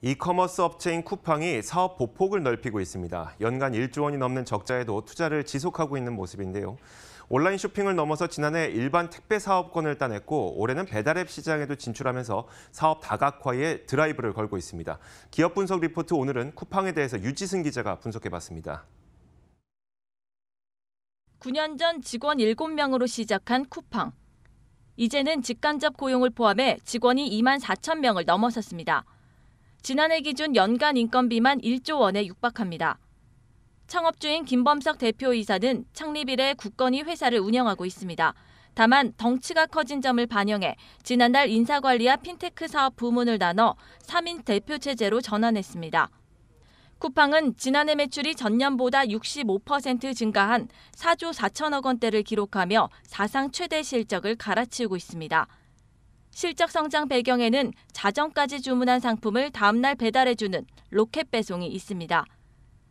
이커머스 업체인 쿠팡이 사업 보폭을 넓히고 있습니다. 연간 1조 원이 넘는 적자에도 투자를 지속하고 있는 모습인데요. 온라인 쇼핑을 넘어서 지난해 일반 택배 사업권을 따냈고 올해는 배달앱 시장에도 진출하면서 사업 다각화에 드라이브를 걸고 있습니다. 기업 분석 리포트 오늘은 쿠팡에 대해서 유지승 기자가 분석해봤습니다. 9년 전 직원 7명으로 시작한 쿠팡. 이제는 직간접 고용을 포함해 직원이 2만 4천 명을 넘어섰습니다. 지난해 기준 연간 인건비만 1조 원에 육박합니다. 창업주인 김범석 대표이사는 창립 이래 국건이 회사를 운영하고 있습니다. 다만 덩치가 커진 점을 반영해 지난달 인사관리와 핀테크 사업 부문을 나눠 3인 대표 체제로 전환했습니다. 쿠팡은 지난해 매출이 전년보다 65% 증가한 4조 4천억 원대를 기록하며 사상 최대 실적을 갈아치우고 있습니다. 실적 성장 배경에는 자정까지 주문한 상품을 다음날 배달해주는 로켓 배송이 있습니다.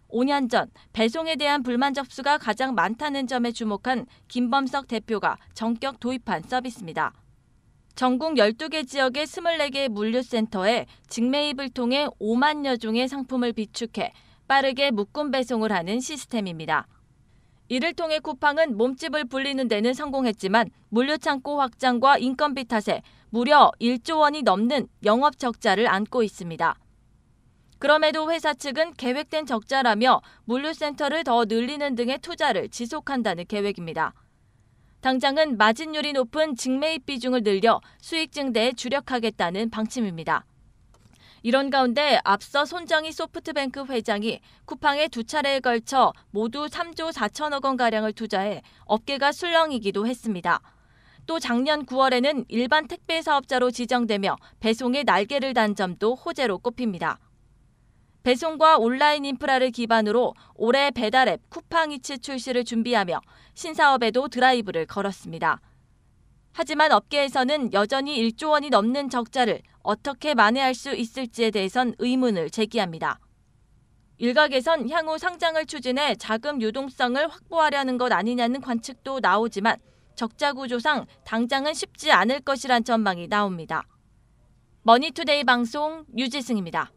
5년 전 배송에 대한 불만 접수가 가장 많다는 점에 주목한 김범석 대표가 전격 도입한 서비스입니다. 전국 12개 지역의 24개 물류센터에 직매입을 통해 5만여 종의 상품을 비축해 빠르게 묶음 배송을 하는 시스템입니다. 이를 통해 쿠팡은 몸집을 불리는 데는 성공했지만 물류창고 확장과 인건비 탓에 무려 1조 원이 넘는 영업 적자를 안고 있습니다. 그럼에도 회사 측은 계획된 적자라며 물류센터를 더 늘리는 등의 투자를 지속한다는 계획입니다. 당장은 마진율이 높은 직매입 비중을 늘려 수익 증대에 주력하겠다는 방침입니다. 이런 가운데 앞서 손정희 소프트뱅크 회장이 쿠팡에 두 차례에 걸쳐 모두 3조 4천억 원가량을 투자해 업계가 술렁이기도 했습니다. 또 작년 9월에는 일반 택배 사업자로 지정되며 배송의 날개를 단 점도 호재로 꼽힙니다. 배송과 온라인 인프라를 기반으로 올해 배달앱 쿠팡이츠 출시를 준비하며 신사업에도 드라이브를 걸었습니다. 하지만 업계에서는 여전히 1조 원이 넘는 적자를 어떻게 만회할 수 있을지에 대해선 의문을 제기합니다. 일각에선 향후 상장을 추진해 자금 유동성을 확보하려는 것 아니냐는 관측도 나오지만 적자 구조상 당장은 쉽지 않을 것이란 전망이 나옵니다. 머니투데이 방송 유지승입니다.